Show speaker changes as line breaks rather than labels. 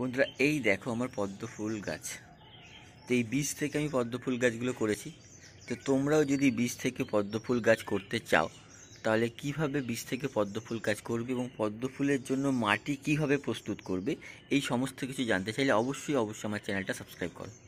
বন্ধুরা এই দেখো আমার পদ্ম ফুল গাছ তো এই বীজ থেকে আমি পদ্ম ফুল গাছগুলো করেছি তো তোমরাও যদি বীজ থেকে পদ্ম ফুল গাছ করতে চাও তাহলে কিভাবে বীজ থেকে পদ্ম ফুল গাছ করবে এবং পদ্ম ফুলের জন্য মাটি কিভাবে প্রস্তুত করবে এই সমস্ত কিছু জানতে চাইলে অবশ্যই অবশ্যই আমার চ্যানেলটা সাবস্ক্রাইব করো